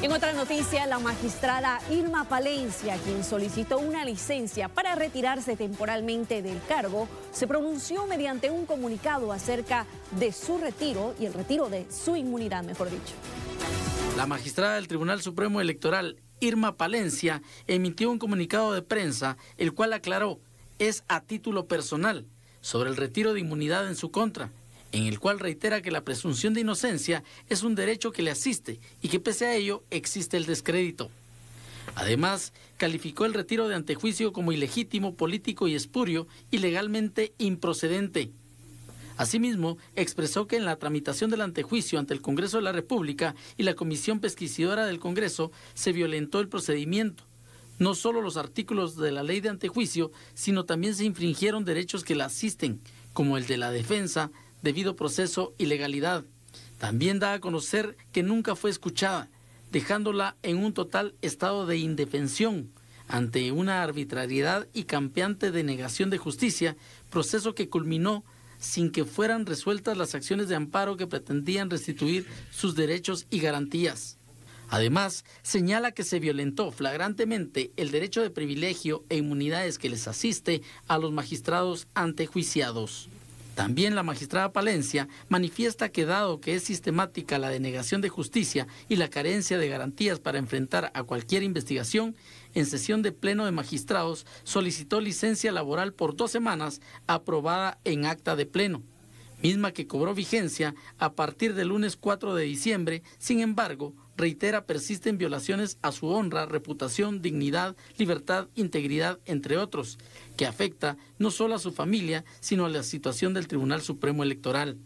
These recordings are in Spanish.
En otra noticia, la magistrada Irma Palencia, quien solicitó una licencia para retirarse temporalmente del cargo, se pronunció mediante un comunicado acerca de su retiro y el retiro de su inmunidad, mejor dicho. La magistrada del Tribunal Supremo Electoral, Irma Palencia, emitió un comunicado de prensa, el cual aclaró, es a título personal, sobre el retiro de inmunidad en su contra en el cual reitera que la presunción de inocencia es un derecho que le asiste y que pese a ello existe el descrédito. Además, calificó el retiro de antejuicio como ilegítimo, político y espurio y legalmente improcedente. Asimismo, expresó que en la tramitación del antejuicio ante el Congreso de la República y la Comisión Pesquisidora del Congreso se violentó el procedimiento. No solo los artículos de la ley de antejuicio, sino también se infringieron derechos que la asisten, como el de la defensa, debido proceso y legalidad. También da a conocer que nunca fue escuchada, dejándola en un total estado de indefensión ante una arbitrariedad y campeante denegación de justicia, proceso que culminó sin que fueran resueltas las acciones de amparo que pretendían restituir sus derechos y garantías. Además, señala que se violentó flagrantemente el derecho de privilegio e inmunidades que les asiste a los magistrados antejuiciados. También la magistrada Palencia manifiesta que dado que es sistemática la denegación de justicia y la carencia de garantías para enfrentar a cualquier investigación, en sesión de pleno de magistrados solicitó licencia laboral por dos semanas aprobada en acta de pleno misma que cobró vigencia a partir del lunes 4 de diciembre. Sin embargo, reitera persisten violaciones a su honra, reputación, dignidad, libertad, integridad, entre otros, que afecta no solo a su familia, sino a la situación del Tribunal Supremo Electoral.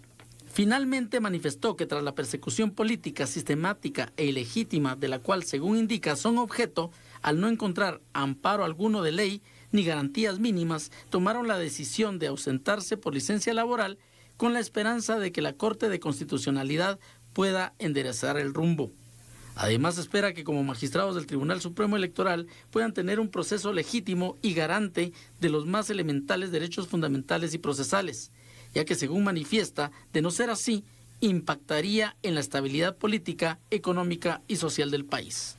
Finalmente manifestó que tras la persecución política sistemática e ilegítima de la cual, según indica, son objeto, al no encontrar amparo alguno de ley ni garantías mínimas, tomaron la decisión de ausentarse por licencia laboral con la esperanza de que la Corte de Constitucionalidad pueda enderezar el rumbo. Además, espera que como magistrados del Tribunal Supremo Electoral puedan tener un proceso legítimo y garante de los más elementales derechos fundamentales y procesales, ya que según manifiesta, de no ser así, impactaría en la estabilidad política, económica y social del país.